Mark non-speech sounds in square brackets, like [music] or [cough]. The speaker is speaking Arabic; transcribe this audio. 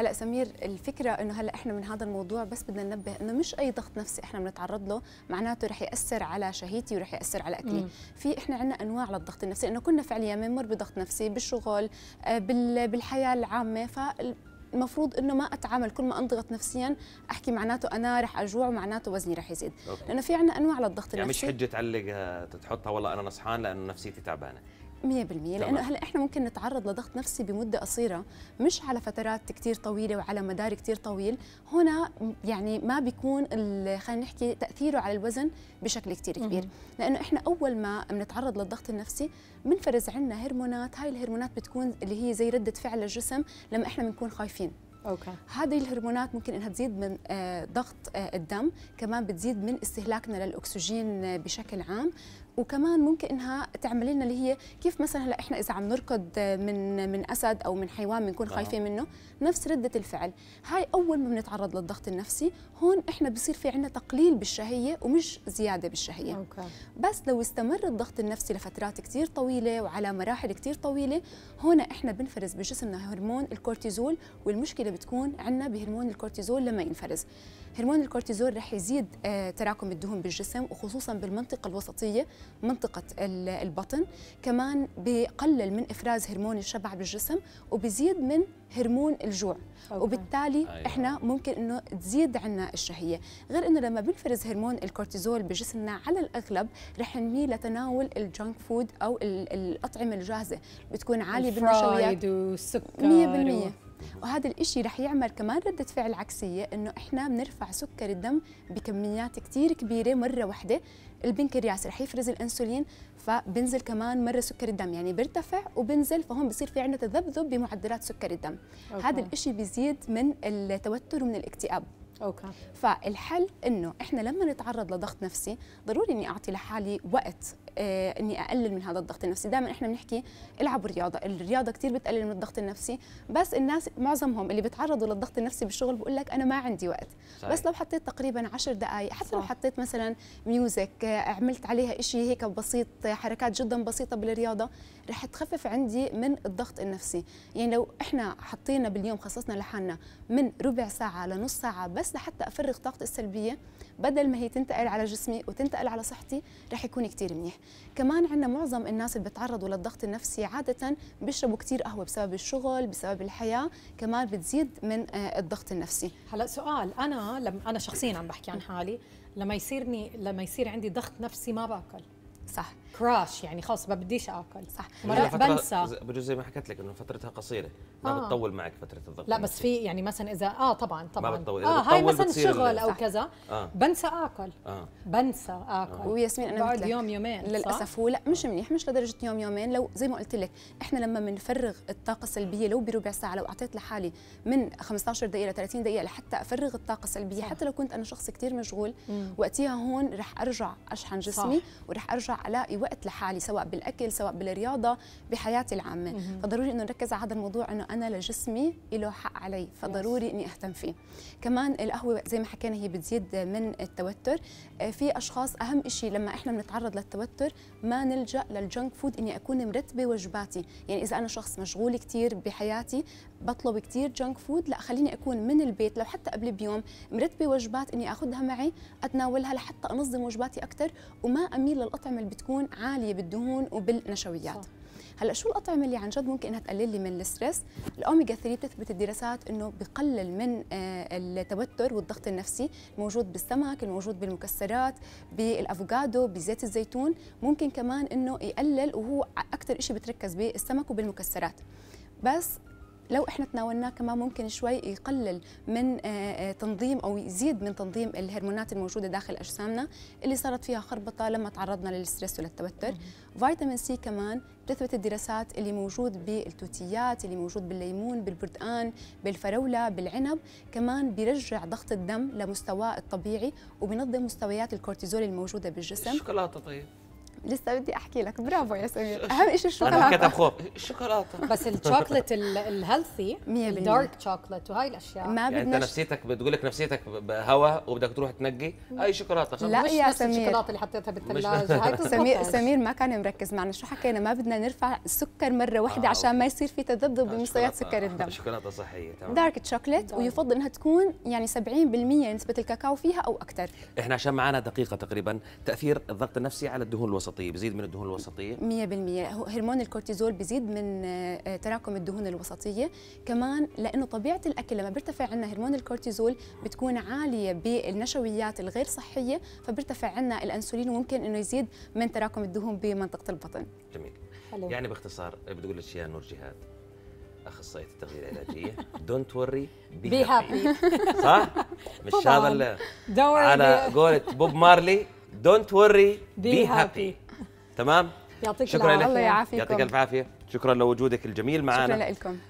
هلا سمير الفكره انه هلا احنا من هذا الموضوع بس بدنا ننبه انه مش اي ضغط نفسي احنا بنتعرض له معناته رح ياثر على شهيتي ورح ياثر على اكلي في احنا عندنا انواع للضغط النفسي انه كنا فعليا بنمر بضغط نفسي بالشغل آه، بالحياه العامه ف المفروض انه ما اتعامل كل ما انضغط نفسيا احكي معناته انا رح اجوع ومعناته وزني رح يزيد لانه في عندنا انواع للضغط يعني النفسي يعني مش حجه تعلقها تحطها والله انا نصحان لانه نفسيتي تعبانه 100% لانه هلا احنا ممكن نتعرض لضغط نفسي بمده قصيره مش على فترات كثير طويله وعلى مدار كثير طويل هنا يعني ما بيكون خلينا نحكي تاثيره على الوزن بشكل كثير كبير لانه احنا اول ما بنتعرض للضغط النفسي بنفرز عنا هرمونات هاي الهرمونات بتكون اللي هي زي رده فعل الجسم لما احنا بنكون خايفين اوكي هذه الهرمونات ممكن انها تزيد من آه، ضغط آه، الدم كمان بتزيد من استهلاكنا للاكسجين آه، بشكل عام وكمان ممكن انها تعمل لنا اللي هي كيف مثلا هلا احنا اذا عم نركض من من اسد او من حيوان بنكون آه. خايفين منه نفس رده الفعل هاي اول ما بنتعرض للضغط النفسي هون احنا بصير في عندنا تقليل بالشهيه ومش زياده بالشهيه أوكي. بس لو استمر الضغط النفسي لفترات كثير طويله وعلى مراحل كثير طويله هون احنا بنفرز بجسمنا هرمون الكورتيزول والمشكله بتكون عندنا بهرمون الكورتيزول لما ينفرز هرمون الكورتيزول رح يزيد آه، تراكم الدهون بالجسم وخصوصا بالمنطقه الوسطيه منطقة البطن كمان بقلل من إفراز هرمون الشبع بالجسم وبزيد من هرمون الجوع أوكي. وبالتالي أيوة. احنا ممكن انه تزيد عنا الشهيه غير انه لما بنفرز هرمون الكورتيزول بجسمنا على الاغلب رح نميل لتناول الجنك فود او الاطعمه الجاهزه بتكون عاليه بالنشويات 100% وهذا الإشي رح يعمل كمان ردة فعل عكسية إنه إحنا بنرفع سكر الدم بكميات كتير كبيرة مرة واحدة البنكرياس رح يفرز الأنسولين فبنزل كمان مرة سكر الدم يعني بيرتفع وبنزل فهون بصير في عندنا تذبذب بمعدلات سكر الدم أوكي. هذا الإشي بيزيد من التوتر ومن الاكتئاب اوكي فالحل انه احنا لما نتعرض لضغط نفسي ضروري اني اعطي لحالي وقت آه اني اقلل من هذا الضغط النفسي دائما احنا بنحكي العبوا رياضه الرياضه كثير بتقلل من الضغط النفسي بس الناس معظمهم اللي بيتعرضوا للضغط النفسي بالشغل بقول لك انا ما عندي وقت صحيح. بس لو حطيت تقريبا 10 دقائق حتى لو حطيت مثلا ميوزك آه، عملت عليها شيء هيك بسيط آه، حركات جدا بسيطه بالرياضه رح تخفف عندي من الضغط النفسي يعني لو احنا حطينا باليوم خصصنا لحالنا من ربع ساعه لنص ساعه بس بس لحتى افرغ طاقتي السلبيه بدل ما هي تنتقل على جسمي وتنتقل على صحتي رح يكون كثير منيح كمان عندنا معظم الناس اللي بتعرضوا للضغط النفسي عاده بيشربوا كثير قهوه بسبب الشغل بسبب الحياه كمان بتزيد من آه، الضغط النفسي هلا سؤال انا لما انا شخصيا عم بحكي عن حالي لما يصيرني لما يصير عندي ضغط نفسي ما باكل صح كراش يعني خلص ما بديش اكل صح مرات يعني بنسى بجوز زي ما حكيت لك انه فترتها قصيره ما آه. بتطول معك فتره الضغط لا بس في يعني مثلا اذا اه طبعا طبعا ما بتطول اه هاي مثلا شغل او كذا آه. بنسى اكل آه. بنسى اكل آه. وياسمين انا بعد يوم يومين للاسف هو لا مش منيح مش لدرجه يوم يومين لو زي ما قلت لك احنا لما بنفرغ الطاقه السلبيه لو بربع ساعه لو اعطيت لحالي من 15 دقيقه ل 30 دقيقه لحتى افرغ الطاقه السلبيه حتى لو كنت انا شخص كثير مشغول وقتها هون رح ارجع اشحن جسمي ورح ارجع الاقي وقت لحالي سواء بالاكل سواء بالرياضه بحياتي العامه فضروري انه نركز على هذا الموضوع انه انا لجسمي له حق علي فضروري اني اهتم فيه كمان القهوه زي ما حكينا هي بتزيد من التوتر آه، في اشخاص اهم شيء لما احنا بنتعرض للتوتر ما نلجا للجنك فود اني اكون مرتبه وجباتي يعني اذا انا شخص مشغول كثير بحياتي بطلب كثير جنك فود لا خليني اكون من البيت لو حتى قبل بيوم مرتبه وجبات اني اخذها معي اتناولها لحتى انظم وجباتي اكثر وما اميل للاطعمه بتكون عاليه بالدهون وبالنشويات هلا شو الاطعمه اللي عن جد ممكن انها تقلل لي من الستريس الاوميجا 3 بتثبت الدراسات انه بقلل من آه، التوتر والضغط النفسي الموجود بالسمك الموجود بالمكسرات بالافوكادو بزيت الزيتون ممكن كمان انه يقلل وهو اكثر شيء بتركز بالسمك وبالمكسرات بس لو احنا تناولناه كمان ممكن شوي يقلل من آه، آه، تنظيم او يزيد من تنظيم الهرمونات الموجوده داخل اجسامنا اللي صارت فيها خربطه لما تعرضنا للستريس وللتوتر فيتامين سي كمان بتثبت الدراسات اللي موجود بالتوتيات اللي موجود بالليمون بالبرتقان بالفراوله بالعنب كمان بيرجع ضغط الدم لمستواه الطبيعي وبينظم مستويات الكورتيزول الموجوده بالجسم الشوكولاته طيب لسه بدي احكي لك برافو يا سمير اهم شيء الشوكولاته انا كتب خوف [laughs] الشوكولاته بس الشوكلت الهيلثي الدارك شوكلت وهي الاشياء ما يعني بدنا انت نفسيتك بتقول لك نفسيتك بهوا وبدك تروح تنقي هاي شوكولاته لا مش يا نفس سمير الشوكولاته اللي حطيتها بالثلاجه هاي سمير سمير ما كان مركز معنا شو حكينا ما بدنا نرفع السكر مره واحده آه. عشان ما يصير في تذبذب آه، بمستويات سكر الدم شوكولاته صحيه تمام دارك شوكلت ويفضل انها تكون يعني 70% نسبه الكاكاو فيها او اكثر احنا عشان معنا دقيقه تقريبا تاثير الضغط النفسي على الدهون الوسط الوسطيه بزيد من الدهون الوسطيه 100% هرمون الكورتيزول بيزيد من آه، تراكم الدهون الوسطيه كمان لانه طبيعه الاكل لما بيرتفع عندنا هرمون الكورتيزول بتكون عاليه بالنشويات الغير صحيه فبيرتفع عندنا الانسولين وممكن انه يزيد من تراكم الدهون بمنطقه البطن جميل حلو. يعني باختصار بتقول لك يا نور جهاد اخصائيه التغذيه العلاجيه دونت وري بي هابي صح؟ مش هذا على قولة بوب مارلي دونت وري بي هابي تمام يعطيك العافيه الله يعافيك يعطيك العافيه شكرا لوجودك الجميل معنا شكرا لكم